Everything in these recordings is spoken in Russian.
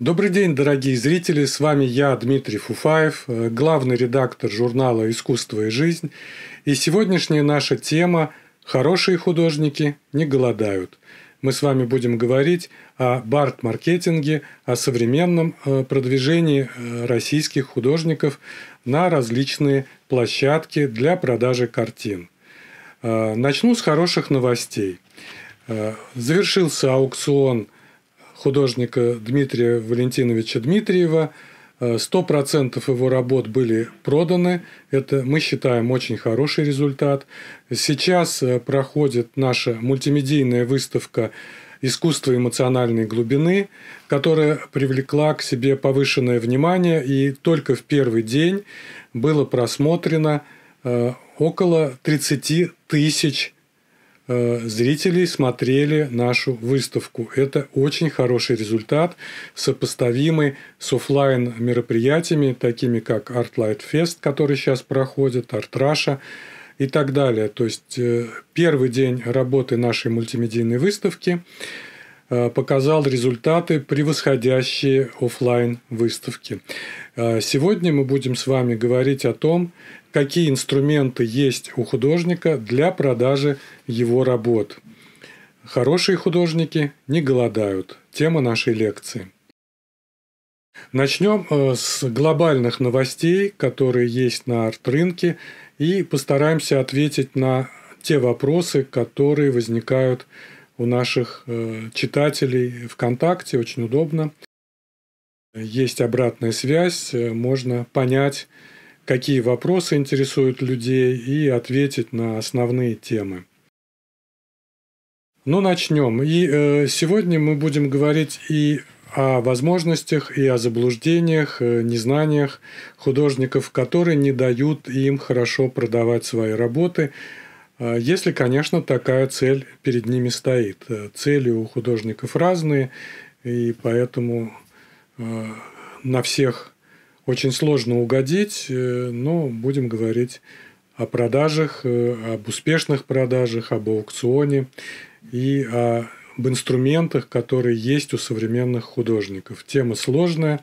Добрый день, дорогие зрители! С вами я, Дмитрий Фуфаев, э, главный редактор журнала «Искусство и жизнь». И сегодняшняя наша тема «Хорошие художники не голодают». Мы с вами будем говорить о барт-маркетинге, о современном э, продвижении э, российских художников на различные площадки для продажи картин. Начну с хороших новостей. Завершился аукцион – художника Дмитрия Валентиновича Дмитриева. 100% э, его работ были проданы. Это, мы считаем, очень хороший результат. Сейчас э, проходит наша мультимедийная выставка искусство эмоциональной глубины, которая привлекла к себе повышенное внимание, и только в первый день было просмотрено э, около 30 тысяч Э, зрителей смотрели нашу выставку. Это очень хороший результат, сопоставимый с офлайн мероприятиями, такими как Art Light Fest, который сейчас проходит, Art Russia и так далее. То есть э, первый день работы нашей мультимедийной выставки – Э, показал результаты, превосходящие офлайн выставки. Э, сегодня мы будем с вами говорить о том, какие инструменты есть у художника для продажи его работ. Хорошие художники не голодают. Тема нашей лекции. Начнем э, с глобальных новостей, которые есть на арт-рынке, и постараемся ответить на те вопросы, которые возникают у наших э, читателей ВКонтакте, очень удобно. Есть обратная связь, э, можно понять, какие вопросы интересуют людей и ответить на основные темы. Ну, начнем. И э, сегодня мы будем говорить и о возможностях, и о заблуждениях, э, незнаниях художников, которые не дают им хорошо продавать свои работы, а, если, конечно, такая цель перед ними стоит. Э, цели у художников разные, и поэтому э, на всех очень сложно угодить, э, но будем говорить о продажах, об успешных продажах, об аукционе и об инструментах, которые есть у современных художников. Тема сложная,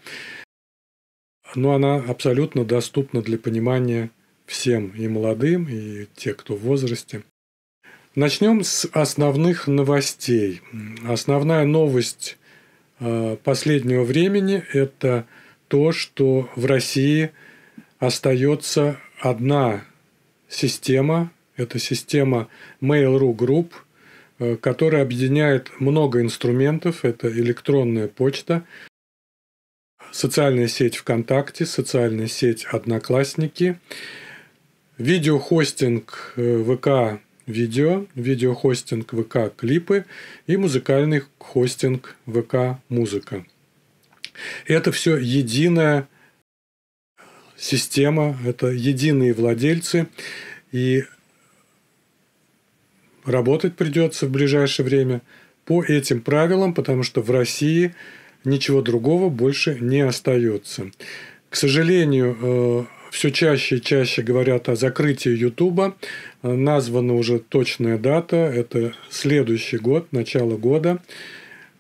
но она абсолютно доступна для понимания всем и молодым, и те, кто в возрасте. Начнем с основных новостей. Основная новость э, последнего времени – это то, что в России остается одна система, это система Mail.ru Group, э, которая объединяет много инструментов, это электронная почта, социальная сеть ВКонтакте, социальная сеть Одноклассники – видеохостинг э, ВК видео, видеохостинг ВК клипы и музыкальный хостинг ВК музыка. Это все единая система, это единые владельцы, и работать придется в ближайшее время по этим правилам, потому что в России ничего другого больше не остается. К сожалению, э, все чаще и чаще говорят о закрытии Ютуба. Названа уже точная дата, это следующий год, начало года,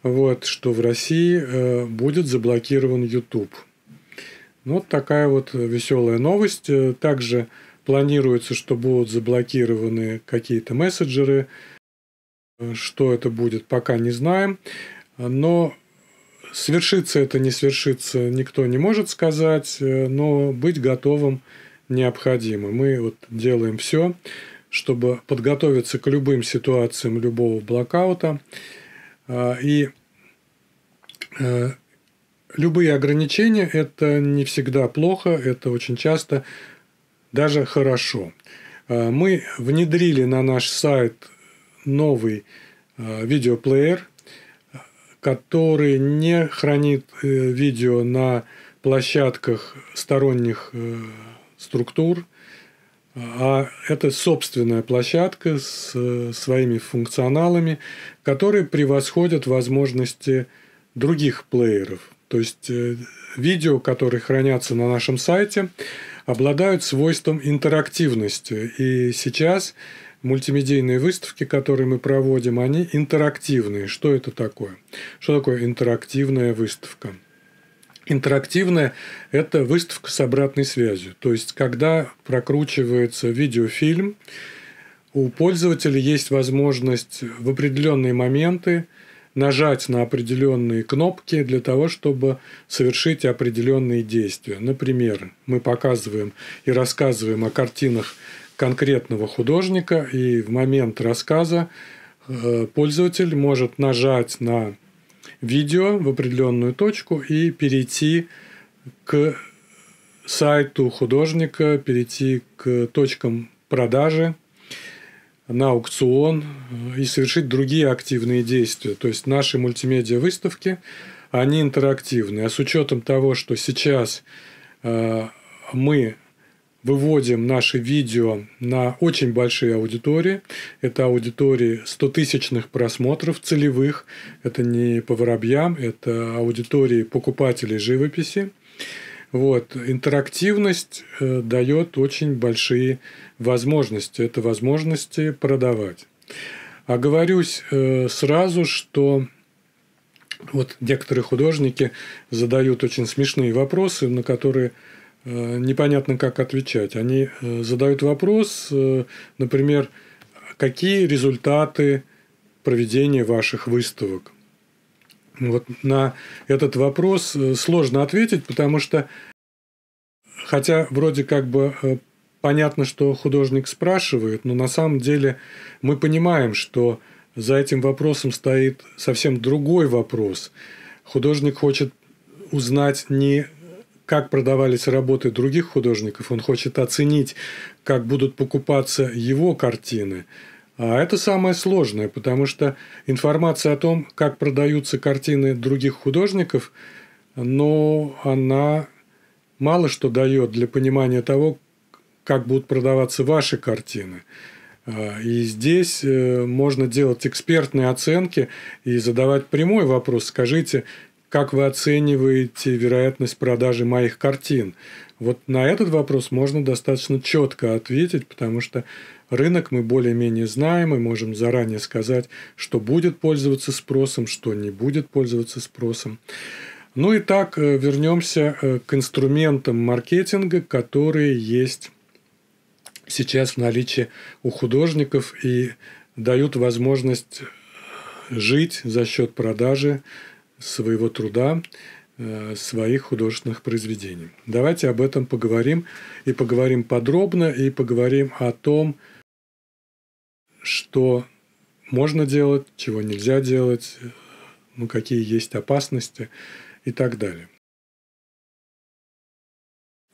вот, что в России э, будет заблокирован YouTube. Ну, вот такая вот веселая новость. Э, также планируется, что будут заблокированы какие-то мессенджеры. Э, что это будет, пока не знаем. Но Свершится это, не свершится, никто не может сказать, э, но быть готовым необходимо. Мы вот делаем все, чтобы подготовиться к любым ситуациям любого блокаута. А, и э, любые ограничения – это не всегда плохо, это очень часто даже хорошо. А, мы внедрили на наш сайт новый э, видеоплеер – который не хранит э, видео на площадках сторонних э, структур, а это собственная площадка с э, своими функционалами, которые превосходят возможности других плееров. То есть видео, которые хранятся на нашем сайте, обладают свойством интерактивности. И сейчас мультимедийные выставки, которые мы проводим, они интерактивные. Что это такое? Что такое интерактивная выставка? Интерактивная – это выставка с обратной связью. То есть, когда прокручивается видеофильм, у пользователя есть возможность в определенные моменты нажать на определенные кнопки для того, чтобы совершить определенные действия. Например, мы показываем и рассказываем о картинах конкретного художника, и в момент рассказа э, пользователь может нажать на видео в определенную точку и перейти к сайту художника, перейти к точкам продажи, на аукцион э, и совершить другие активные действия. То есть наши мультимедиа-выставки, они интерактивны. А с учетом того, что сейчас э, мы выводим наши видео на очень большие аудитории. Это аудитории 100-тысячных просмотров целевых. Это не по воробьям, это аудитории покупателей живописи. Вот. Интерактивность э, дает очень большие возможности. Это возможности продавать. Оговорюсь э, сразу, что вот некоторые художники задают очень смешные вопросы, на которые Э, непонятно, как отвечать. Они э, задают вопрос, э, например, какие результаты проведения ваших выставок. Вот на этот вопрос сложно ответить, потому что, хотя вроде как бы понятно, что художник спрашивает, но на самом деле мы понимаем, что за этим вопросом стоит совсем другой вопрос. Художник хочет узнать не как продавались работы других художников, он хочет оценить, как будут покупаться его картины. А это самое сложное, потому что информация о том, как продаются картины других художников, но она мало что дает для понимания того, как будут продаваться ваши картины. А, и здесь э, можно делать экспертные оценки и задавать прямой вопрос. Скажите, как вы оцениваете вероятность продажи моих картин? Вот на этот вопрос можно достаточно четко ответить, потому что рынок мы более-менее знаем и можем заранее сказать, что будет пользоваться спросом, что не будет пользоваться спросом. Ну и так э, вернемся э, к инструментам маркетинга, которые есть сейчас в наличии у художников и дают возможность э, жить за счет продажи своего труда, э, своих художественных произведений. Давайте об этом поговорим и поговорим подробно, и поговорим о том, что можно делать, чего нельзя делать, ну, какие есть опасности и так далее.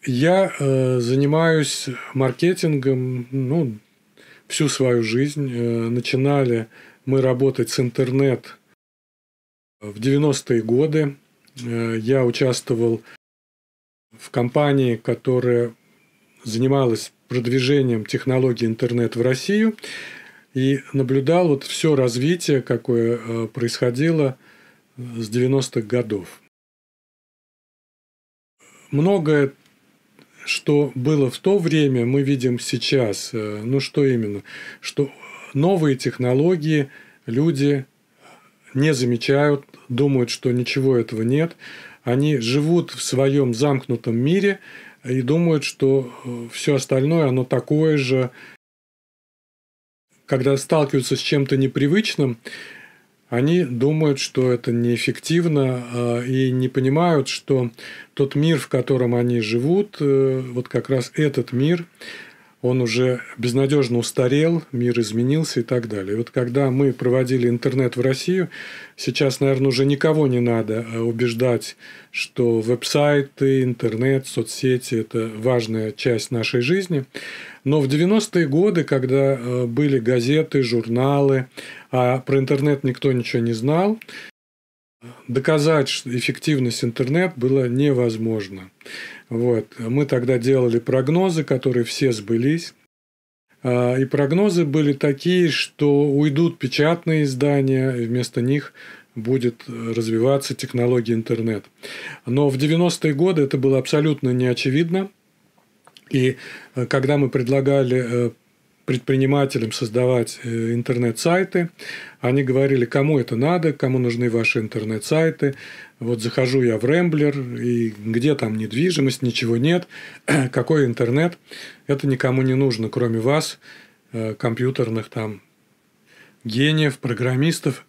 Я э, занимаюсь маркетингом ну, всю свою жизнь. Э, начинали мы работать с интернет в 90-е годы э, я участвовал в компании, которая занималась продвижением технологий интернет в Россию и наблюдал вот все развитие, какое э, происходило э, с 90-х годов. Многое, что было в то время, мы видим сейчас. Ну что именно? Что новые технологии люди не замечают, думают, что ничего этого нет. Они живут в своем замкнутом мире и думают, что э, все остальное, оно такое же. Когда сталкиваются с чем-то непривычным, они думают, что это неэффективно э, и не понимают, что тот мир, в котором они живут, э, вот как раз этот мир, он уже безнадежно устарел, мир изменился и так далее. вот когда мы проводили интернет в Россию, сейчас, наверное, уже никого не надо э, убеждать, что веб-сайты, интернет, соцсети – это важная часть нашей жизни. Но в 90-е годы, когда э, были газеты, журналы, а про интернет никто ничего не знал, доказать эффективность интернет было невозможно. Вот. Мы тогда делали прогнозы, которые все сбылись. А, и прогнозы были такие, что уйдут печатные издания, и вместо них будет развиваться технология интернет. Но в 90-е годы это было абсолютно неочевидно. И э, когда мы предлагали э, предпринимателям создавать э, интернет-сайты. Они говорили, кому это надо, кому нужны ваши интернет-сайты. Вот захожу я в Рэмблер, и где там недвижимость, ничего нет. Какой интернет? Это никому не нужно, кроме вас, э, компьютерных там гениев, программистов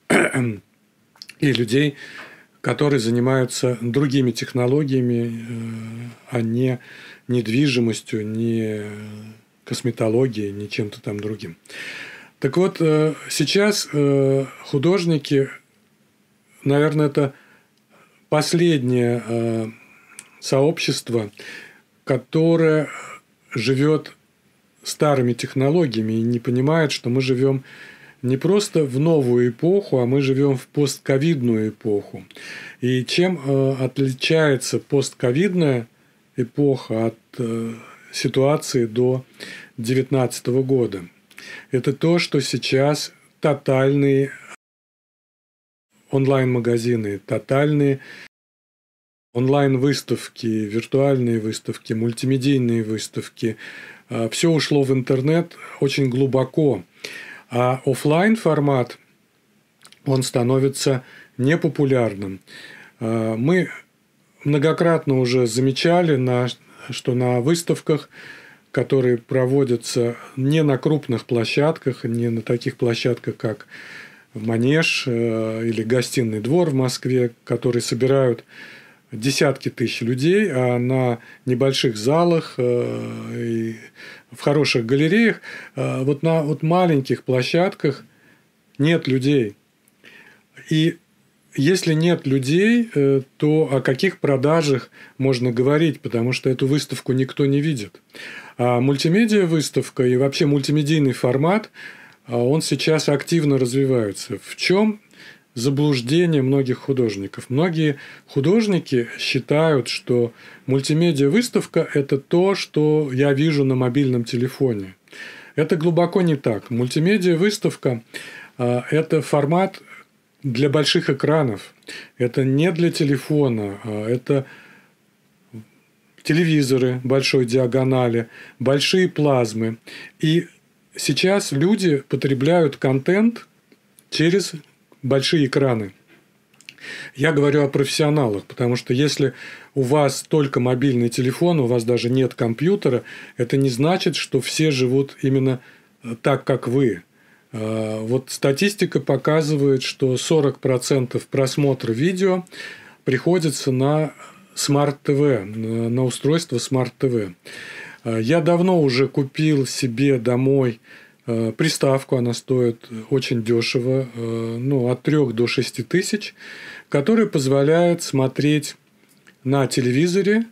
и людей, которые занимаются другими технологиями, э, а не недвижимостью, не косметологии ни чем-то там другим. Так вот, э, сейчас э, художники, наверное, это последнее э, сообщество, которое живет старыми технологиями и не понимает, что мы живем не просто в новую эпоху, а мы живем в постковидную эпоху. И чем отличается постковидная эпоха от ситуации до 2019 года. Это то, что сейчас тотальные онлайн-магазины, тотальные онлайн-выставки, виртуальные выставки, мультимедийные выставки. А, Все ушло в интернет очень глубоко. А офлайн формат он становится непопулярным. А, мы многократно уже замечали, на, что на выставках которые проводятся не на крупных площадках, не на таких площадках, как Манеж э, или Гостиный двор в Москве, которые собирают десятки тысяч людей, а на небольших залах э, и в хороших галереях, э, вот на вот маленьких площадках нет людей. И если нет людей, то о каких продажах можно говорить, потому что эту выставку никто не видит. А мультимедиа-выставка и вообще мультимедийный формат, а, он сейчас активно развивается. В чем заблуждение многих художников. Многие художники считают, что мультимедиа-выставка – это то, что я вижу на мобильном телефоне. Это глубоко не так. Мультимедиа-выставка а, – это формат для больших экранов. Это не для телефона. А, это телевизоры большой диагонали, большие плазмы. И сейчас люди потребляют контент через большие экраны. Я говорю о профессионалах, потому что если у вас только мобильный телефон, у вас даже нет компьютера, это не значит, что все живут именно э, так, как вы. Э, вот статистика показывает, что 40% просмотра видео приходится на Smart TV, на устройство Smart TV. А, я давно уже купил себе домой а, приставку, она стоит очень дешево, а, ну, от 3 до 6 тысяч, которая позволяет смотреть на телевизоре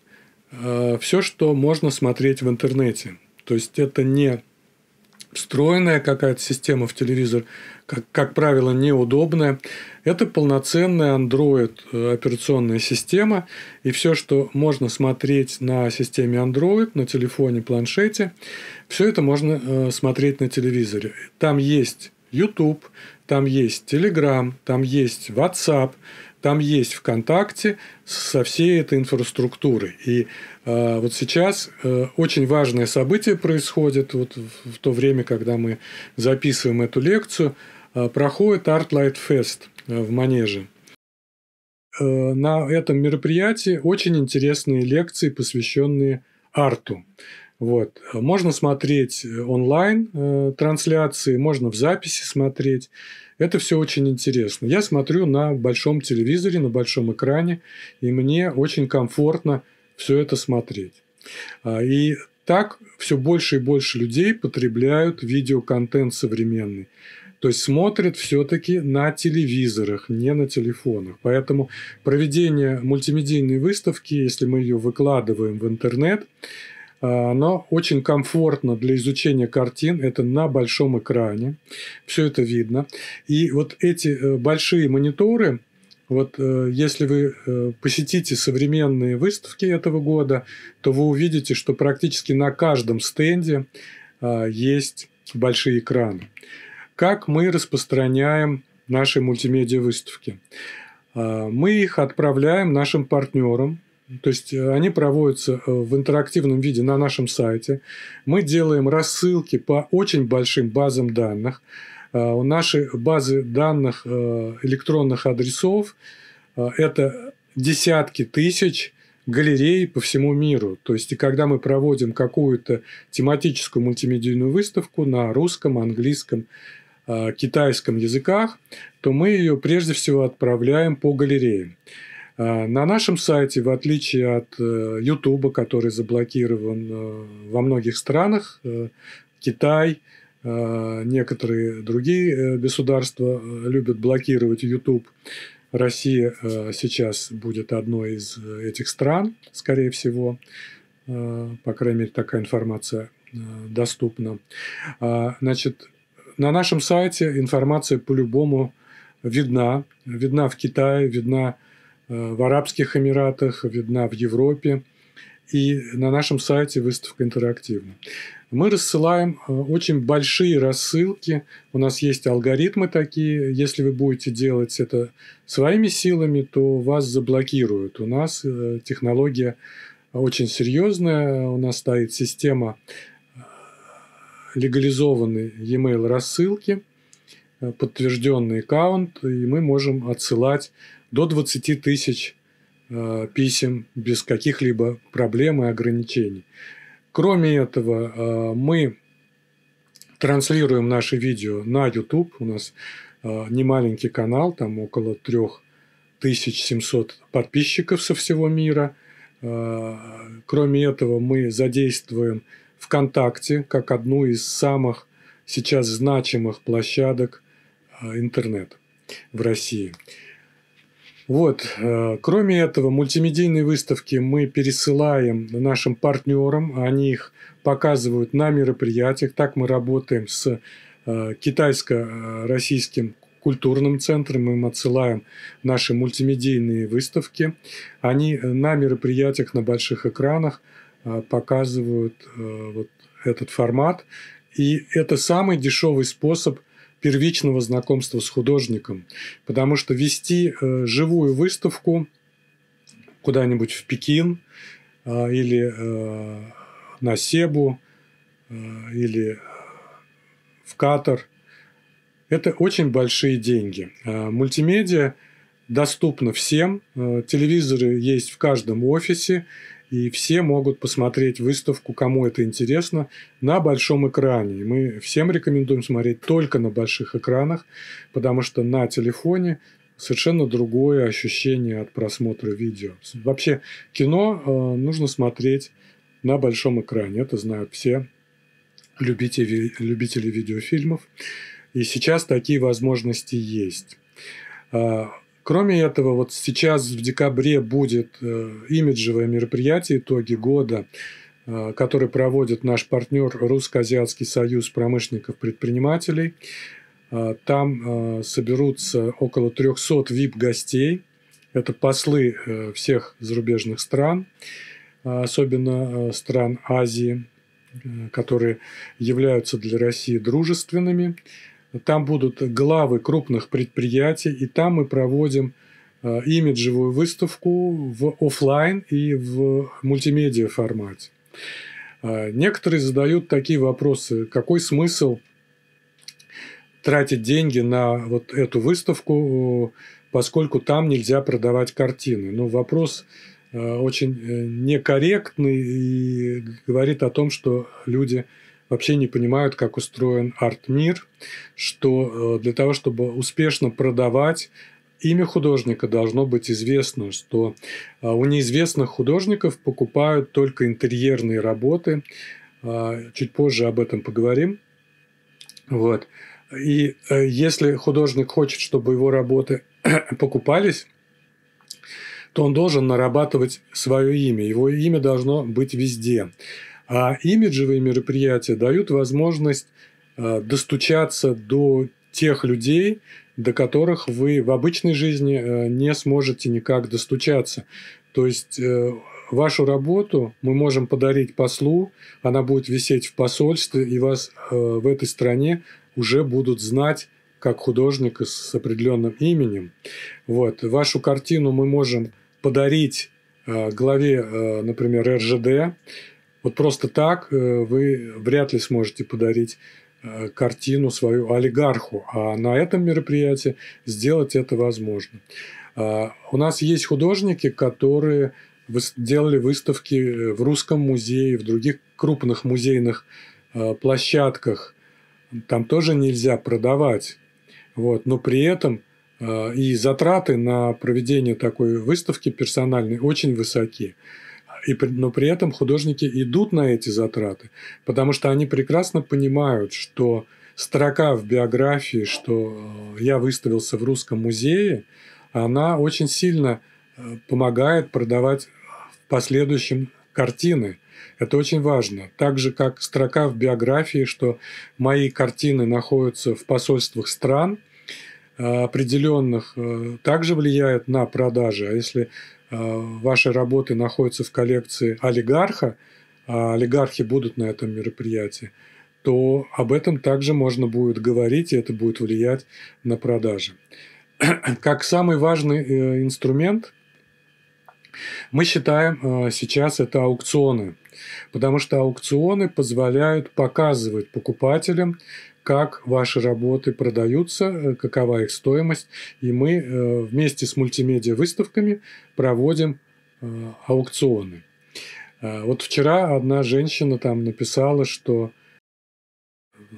все, что можно смотреть в интернете. То есть это не встроенная какая-то система в телевизор, как, как правило, неудобная. Это полноценная Android э, операционная система, и все, что можно смотреть на системе Android, на телефоне, планшете, все это можно э, смотреть на телевизоре. Там есть YouTube, там есть Telegram, там есть WhatsApp, там есть ВКонтакте со всей этой инфраструктурой. И а, вот сейчас э, очень важное событие происходит. Вот в то время, когда мы записываем эту лекцию, а, проходит Art Light Fest э, в Манеже. Э, на этом мероприятии очень интересные лекции, посвященные арту. Вот. Можно смотреть онлайн трансляции, можно в записи смотреть. Это все очень интересно. Я смотрю на большом телевизоре, на большом экране, и мне очень комфортно все это смотреть. А, и так все больше и больше людей потребляют видеоконтент современный. То есть смотрят все-таки на телевизорах, не на телефонах. Поэтому проведение мультимедийной выставки, если мы ее выкладываем в интернет, а, оно очень комфортно для изучения картин. Это на большом экране. Все это видно. И вот эти э, большие мониторы, вот э, если вы э, посетите современные выставки этого года, то вы увидите, что практически на каждом стенде э, есть большие экраны. Как мы распространяем наши мультимедиа-выставки? Мы их отправляем нашим партнерам, то есть они проводятся в интерактивном виде на нашем сайте. Мы делаем рассылки по очень большим базам данных. Э, у нашей базы данных э, электронных адресов э, это десятки тысяч галерей по всему миру. То есть, и когда мы проводим какую-то тематическую мультимедийную выставку на русском, английском, китайском языках, то мы ее прежде всего отправляем по галереям. На нашем сайте, в отличие от YouTube, который заблокирован во многих странах, Китай, а, некоторые другие э, государства э, любят блокировать YouTube. Россия э, сейчас будет одной из этих стран, скорее всего. А, по крайней мере, такая информация доступна. А, значит, на нашем сайте информация по-любому видна. Видна в Китае, видна в Арабских Эмиратах, видна в Европе. И на нашем сайте выставка интерактивна мы рассылаем э, очень большие рассылки. У нас есть алгоритмы такие. Если вы будете делать это своими силами, то вас заблокируют. У нас э, технология очень серьезная. У нас стоит система э, легализованной e-mail рассылки, подтвержденный аккаунт, и мы можем отсылать до 20 тысяч писем без каких-либо проблем и ограничений. Кроме этого, а, мы транслируем наши видео на YouTube. У нас а, немаленький канал, там около 3700 подписчиков со всего мира. А, кроме этого, мы задействуем ВКонтакте как одну из самых сейчас значимых площадок интернета в России. Вот. Э, кроме этого, мультимедийные выставки мы пересылаем нашим партнерам, они их показывают на мероприятиях. Так мы работаем с э, китайско-российским культурным центром, мы им отсылаем наши мультимедийные выставки. Они э, на мероприятиях, на больших экранах показывают вот этот формат. И это самый дешевый способ – первичного знакомства с художником, потому что вести э, живую выставку куда-нибудь в Пекин э, или э, на Себу или в Катар – это очень большие деньги. Мультимедиа доступно всем, телевизоры есть в каждом офисе, и все могут посмотреть выставку, кому это интересно, на большом экране. И мы всем рекомендуем смотреть только на больших экранах, потому что на телефоне совершенно другое ощущение от просмотра видео. Вообще кино э, нужно смотреть на большом экране. Это знают все любители, любители видеофильмов. И сейчас такие возможности есть. Э, Кроме этого, вот сейчас в декабре будет э, имиджевое мероприятие «Итоги года», э, которое проводит наш партнер Русско-Азиатский союз промышленников-предпринимателей. Э, там соберутся около 300 VIP-гостей. Это послы всех зарубежных стран, особенно стран Азии, которые являются для России дружественными. Там будут главы крупных предприятий, и там мы проводим э, имиджевую выставку в офлайн и в мультимедиа формате. Э, некоторые задают такие вопросы, какой смысл тратить деньги на вот эту выставку, э, поскольку там нельзя продавать картины. Но ну, вопрос э, очень э, некорректный и говорит о том, что люди – вообще не понимают, как устроен арт-мир, что э, для того, чтобы успешно продавать имя художника должно быть известно, что э, у неизвестных художников покупают только интерьерные работы. Э, чуть позже об этом поговорим. Вот. И если художник хочет, чтобы его работы покупались, то он должен нарабатывать свое имя. Его имя должно быть везде. А имиджевые мероприятия дают возможность э, достучаться до тех людей, до которых вы в обычной жизни э, не сможете никак достучаться. То есть э, вашу работу мы можем подарить послу, она будет висеть в посольстве, и вас в этой стране уже будут знать как художника с определенным именем. Вот. Вашу картину мы можем подарить главе, например, РЖД, вот просто так э, вы вряд ли сможете подарить э, картину свою олигарху, а на этом мероприятии сделать это возможно. А, у нас есть художники, которые делали выставки э, в Русском музее, в других крупных музейных площадках. Там тоже нельзя продавать. Вот. Но при этом и затраты на проведение такой выставки персональной очень высокие и, но при этом художники идут на эти затраты, потому что они прекрасно понимают, что строка в биографии, что э, я выставился в Русском музее, она очень сильно э, помогает продавать в последующем картины. Это очень важно. Так же, как строка в биографии, что мои картины находятся в посольствах стран э, определенных, также влияет на продажи. А если Э, ваши работы находятся в коллекции олигарха, а олигархи будут на этом мероприятии, то об этом также можно будет говорить, и это будет влиять на продажи. Как самый важный э, инструмент мы считаем э, сейчас это аукционы потому что аукционы позволяют показывать покупателям, как ваши работы продаются, э, какова их стоимость, и мы э, вместе с мультимедиа-выставками проводим э, аукционы. Вот вчера одна женщина там написала, что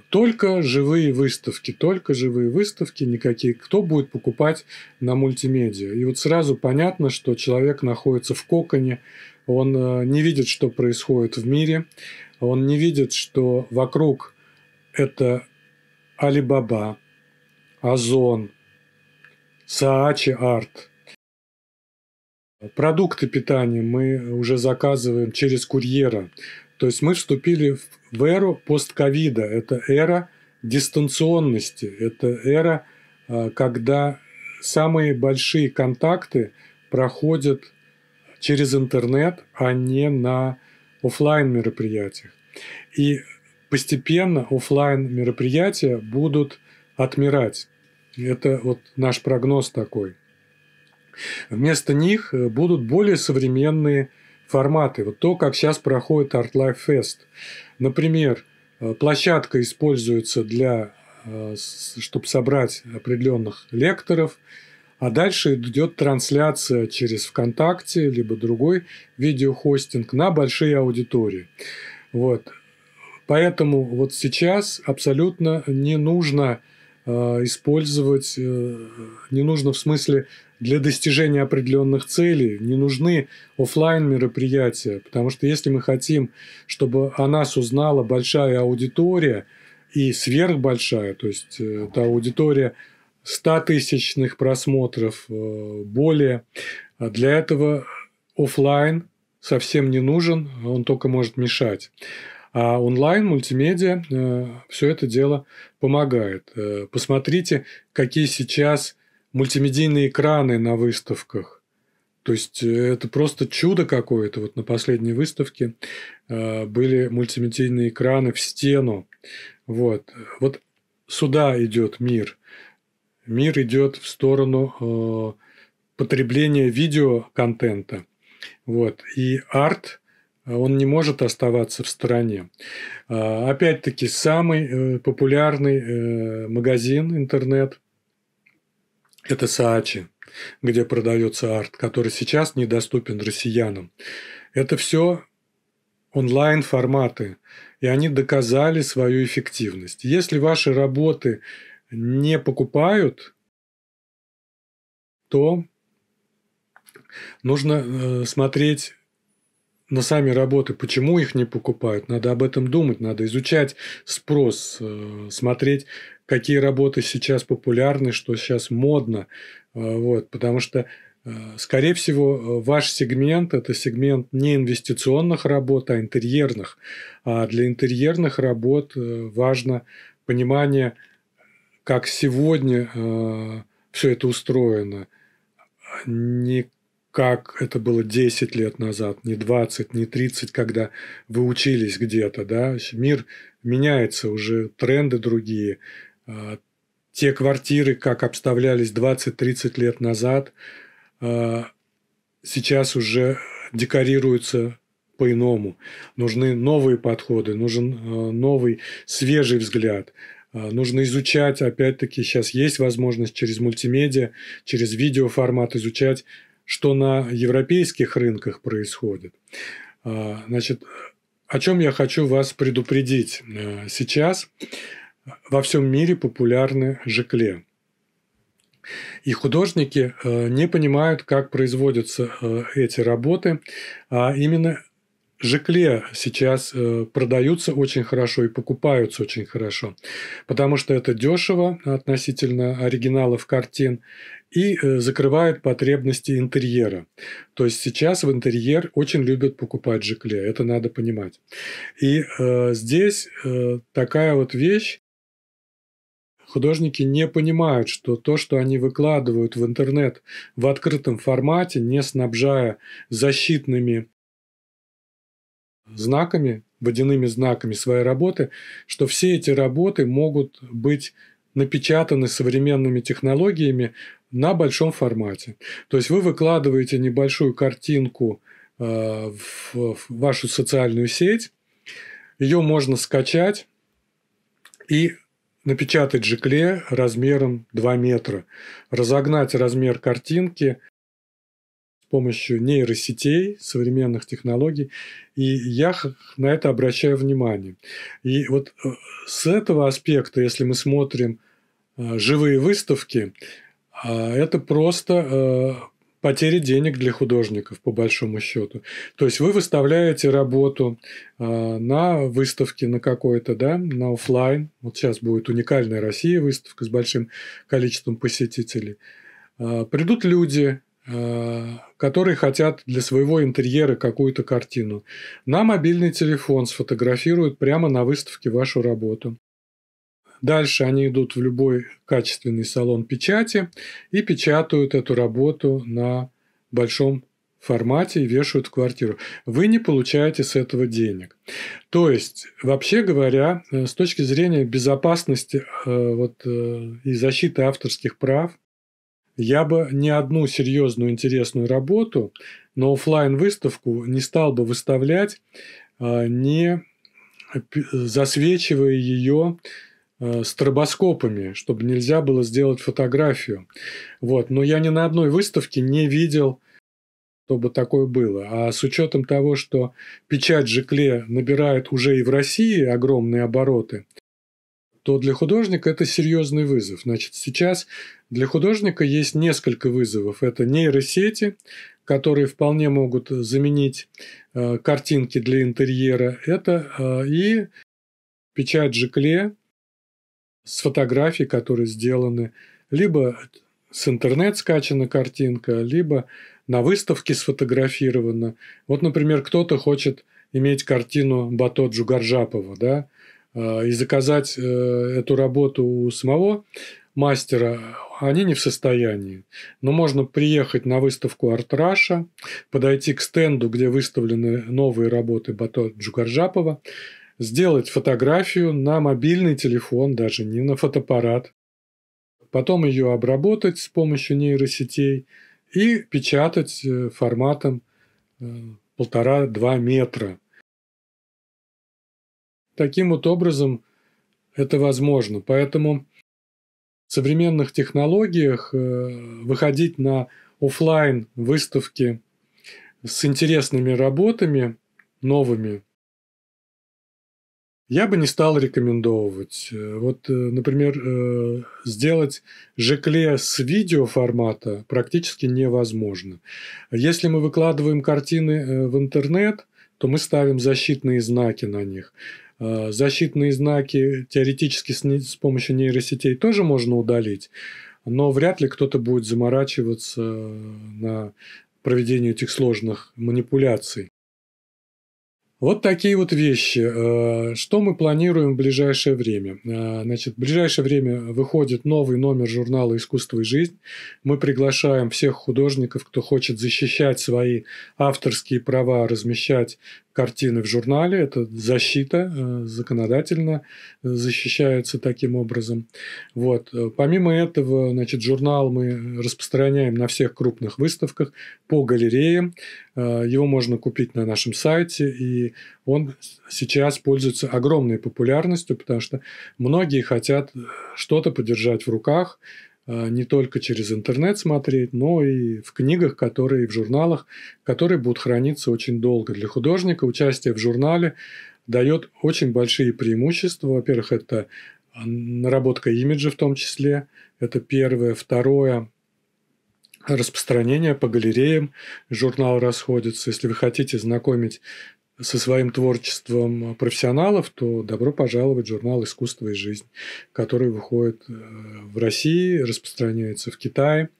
только живые выставки, только живые выставки, никакие. Кто будет покупать на мультимедиа? И вот сразу понятно, что человек находится в коконе он э, не видит, что происходит в мире, он не видит, что вокруг это Алибаба, Озон, Саачи Арт. Продукты питания мы уже заказываем через курьера. То есть мы вступили в эру постковида. Это эра дистанционности. Это эра, э, когда самые большие контакты проходят через интернет, а не на офлайн мероприятиях. И постепенно офлайн мероприятия будут отмирать. Это вот наш прогноз такой. Вместо них э, будут более современные форматы. Вот то, как сейчас проходит Art Life Fest. Например, э, площадка используется для э, чтобы собрать определенных лекторов, а дальше идет трансляция через ВКонтакте, либо другой видеохостинг на большие аудитории. Вот. Поэтому вот сейчас абсолютно не нужно э, использовать, э, не нужно в смысле для достижения определенных целей, не нужны офлайн мероприятия, потому что если мы хотим, чтобы о нас узнала большая аудитория и сверхбольшая, то есть э, та аудитория – 100 тысячных просмотров, э, более. А для этого офлайн совсем не нужен, он только может мешать. А онлайн, мультимедиа, э, все это дело помогает. Э, посмотрите, какие сейчас мультимедийные экраны на выставках. То есть это просто чудо какое-то. Вот на последней выставке были мультимедийные экраны в стену. Вот, вот сюда идет мир – мир идет в сторону э, потребления видеоконтента. Вот. И арт, э, он не может оставаться в стороне. А, опять-таки, самый э, популярный магазин интернет – это Саачи, где продается арт, который сейчас недоступен россиянам. Это все онлайн-форматы, и они доказали свою эффективность. Если ваши работы не покупают, то нужно э, смотреть на сами работы, почему их не покупают, надо об этом думать, надо изучать спрос, э, смотреть, какие работы сейчас популярны, что сейчас модно, э, вот, потому что Скорее всего, ваш сегмент – это сегмент не инвестиционных работ, а интерьерных. А для интерьерных работ важно понимание – как сегодня э, все это устроено, не как это было 10 лет назад, не 20, не 30, когда вы учились где-то. Да? Мир меняется, уже тренды другие. Э, те квартиры, как обставлялись 20-30 лет назад, э, сейчас уже декорируются по-иному. Нужны новые подходы, нужен э, новый свежий взгляд – а, нужно изучать, опять-таки, сейчас есть возможность через мультимедиа, через видеоформат изучать, что на европейских рынках происходит. А, значит, о чем я хочу вас предупредить э, сейчас. Во всем мире популярны жекле. И художники э, не понимают, как производятся э, эти работы, а именно Жекле сейчас э, продаются очень хорошо и покупаются очень хорошо, потому что это дешево относительно оригиналов картин и э, закрывает потребности интерьера. То есть сейчас в интерьер очень любят покупать Жекле, это надо понимать. И э, здесь э, такая вот вещь, художники не понимают, что то, что они выкладывают в интернет в открытом формате, не снабжая защитными знаками, водяными знаками своей работы, что все эти работы могут быть напечатаны современными технологиями на большом формате. То есть вы выкладываете небольшую картинку э, в вашу социальную сеть, ее можно скачать и напечатать жекле размером 2 метра, разогнать размер картинки помощью нейросетей, современных технологий, и я на это обращаю внимание. И вот э, с этого аспекта, если мы смотрим э, живые выставки, а, это просто э, потери денег для художников, по большому счету. То есть вы выставляете работу э, на выставке на какой-то, да, на офлайн. Вот сейчас будет уникальная Россия выставка с большим количеством посетителей. Э, придут люди, Э, которые хотят для своего интерьера какую-то картину. На мобильный телефон сфотографируют прямо на выставке вашу работу. Дальше они идут в любой качественный салон печати и печатают эту работу на большом формате и вешают в квартиру. Вы не получаете с этого денег. То есть, вообще говоря, э, с точки зрения безопасности э, вот, и защиты авторских прав, я бы ни одну серьезную интересную работу на офлайн выставку не стал бы выставлять, а, не засвечивая ее а, стробоскопами, чтобы нельзя было сделать фотографию. Вот. Но я ни на одной выставке не видел, чтобы такое было. А с учетом того, что печать Жекле набирает уже и в России огромные обороты, то для художника это серьезный вызов. Значит, сейчас для художника есть несколько вызовов. Это нейросети, которые вполне могут заменить э, картинки для интерьера. Это э, и печать Жекле с фотографий, которые сделаны либо с интернет скачана картинка, либо на выставке сфотографирована. Вот, например, кто-то хочет иметь картину Бато Джугарджапова, да, Э, и заказать э, эту работу у самого мастера они не в состоянии. Но можно приехать на выставку Арт Раша подойти к стенду, где выставлены новые работы Бато Джугаржапова, сделать фотографию на мобильный телефон, даже не на фотоаппарат, потом ее обработать с помощью нейросетей и печатать э, форматом полтора-два метра – Таким вот образом это возможно. Поэтому в современных технологиях э, выходить на офлайн выставки с интересными работами, новыми, я бы не стал рекомендовать. Э, вот, э, например, сделать жекле с видеоформата практически невозможно. Если мы выкладываем картины в интернет, то мы ставим защитные знаки на них. А, защитные знаки теоретически с помощью нейросетей тоже можно удалить, но вряд ли кто-то будет заморачиваться на проведении этих сложных манипуляций. Вот такие вот вещи. Э, что мы планируем в ближайшее время? Э, значит, в ближайшее время выходит новый номер журнала «Искусство и жизнь». Мы приглашаем всех художников, кто хочет защищать свои авторские права, размещать картины в журнале. Это защита э, законодательно защищается таким образом. Вот. Помимо этого, значит, журнал мы распространяем на всех крупных выставках по галереям. Его можно купить на нашем сайте и он сейчас пользуется огромной популярностью, потому что многие хотят э, что-то подержать в руках, э, не только через интернет смотреть, но и в книгах, которые в журналах, которые будут храниться очень долго. Для художника участие в журнале дает очень большие преимущества. Во-первых, это э, наработка имиджа в том числе, это первое. Второе, распространение по галереям. Журнал расходится. Если вы хотите знакомить со своим творчеством профессионалов, то добро пожаловать в журнал «Искусство и жизнь», который выходит э, в России, распространяется в Китае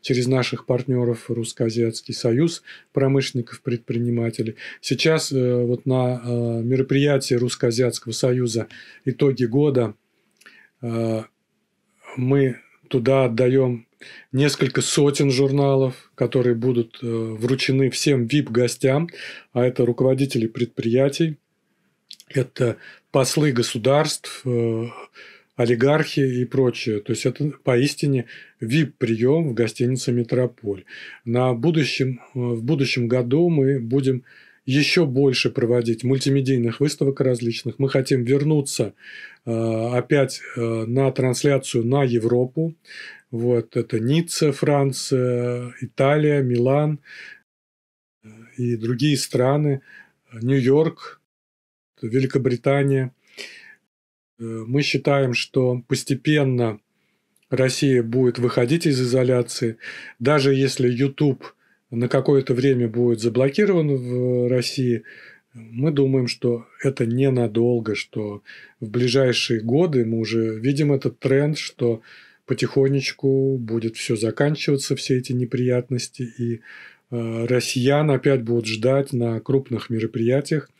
через наших партнеров Русско-Азиатский союз промышленников, предпринимателей. Сейчас э, вот на э, мероприятии Русско-Азиатского союза «Итоги года» мы туда отдаем несколько сотен журналов, которые будут э, вручены всем VIP-гостям, а это руководители предприятий, это послы государств, э, олигархи и прочее. То есть это поистине VIP-прием в гостинице «Метрополь». На будущем, э, в будущем году мы будем еще больше проводить мультимедийных выставок различных. Мы хотим вернуться э, опять э, на трансляцию на Европу. Вот это Ницца, Франция, Италия, Милан э, и другие страны, Нью-Йорк, Великобритания. Э, мы считаем, что постепенно Россия будет выходить из изоляции, даже если YouTube на какое-то время будет заблокирован в России, мы думаем, что это ненадолго, что в ближайшие годы мы уже видим этот тренд, что потихонечку будет все заканчиваться, все эти неприятности, и э, россиян опять будут ждать на крупных мероприятиях,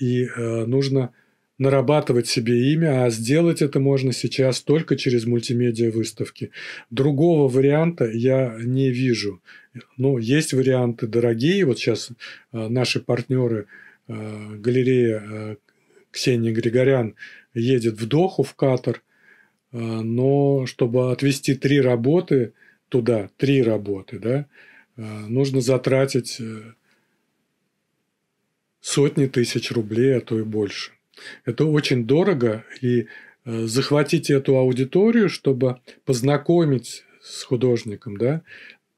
и э, нужно нарабатывать себе имя, а сделать это можно сейчас только через мультимедиа выставки. Другого варианта я не вижу. Но есть варианты дорогие. Вот сейчас э, наши партнеры э, галерея э, Ксения Григорян едет в Доху, в Катар, но чтобы отвезти три работы туда, три работы, да, нужно затратить сотни тысяч рублей, а то и больше. Это очень дорого, и захватить эту аудиторию, чтобы познакомить с художником, да,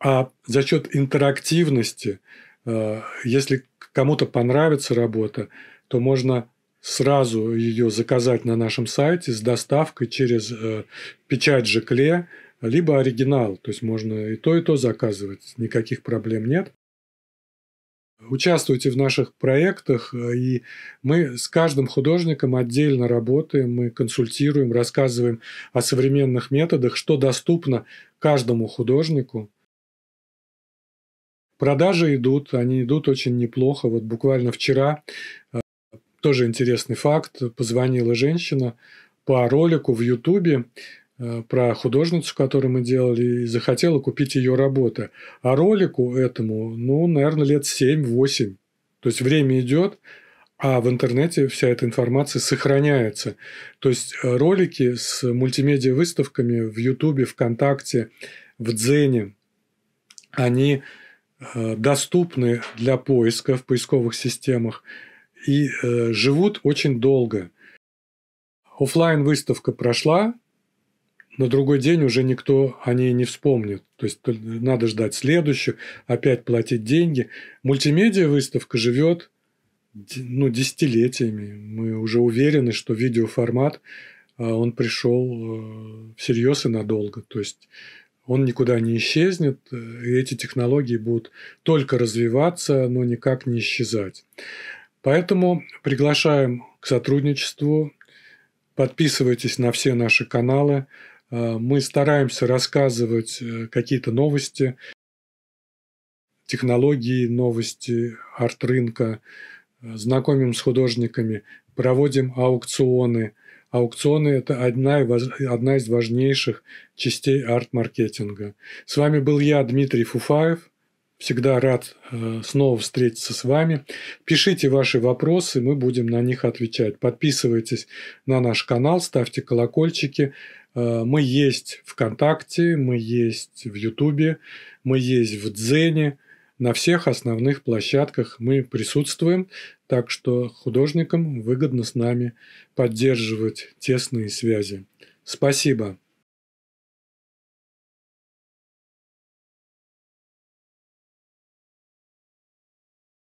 а за счет интерактивности, э, если кому-то понравится работа, то можно сразу ее заказать на нашем сайте с доставкой через э, печать Жекле, либо оригинал. То есть можно и то, и то заказывать. Никаких проблем нет. Участвуйте в наших проектах, э, и мы с каждым художником отдельно работаем, мы консультируем, рассказываем о современных методах, что доступно каждому художнику, Продажи идут, они идут очень неплохо. Вот буквально вчера э, тоже интересный факт. Позвонила женщина по ролику в Ютубе э, про художницу, которую мы делали, и захотела купить ее работы. А ролику этому, ну, наверное, лет 7-8. То есть время идет, а в интернете вся эта информация сохраняется. То есть э, ролики с мультимедиа-выставками в Ютубе, ВКонтакте, в Дзене, они Э, доступны для поиска в поисковых системах и э, живут очень долго. Оффлайн выставка прошла, на другой день уже никто о ней не вспомнит. То есть надо ждать следующую, опять платить деньги. Мультимедиа выставка живет ну, десятилетиями. Мы уже уверены, что видеоформат э, он пришел э, всерьез и надолго. То есть он никуда не исчезнет, э, и эти технологии будут только развиваться, но никак не исчезать. Поэтому приглашаем к сотрудничеству, подписывайтесь на все наши каналы, э, мы стараемся рассказывать э, какие-то новости, технологии, новости арт-рынка, знакомим с художниками, проводим аукционы, Аукционы – это одна, одна из важнейших частей арт-маркетинга. С вами был я, Дмитрий Фуфаев. Всегда рад э, снова встретиться с вами. Пишите ваши вопросы, мы будем на них отвечать. Подписывайтесь на наш канал, ставьте колокольчики. Э, мы есть ВКонтакте, мы есть в Ютубе, мы есть в Дзене. На всех основных площадках мы присутствуем. Так что художникам выгодно с нами поддерживать тесные связи. Спасибо.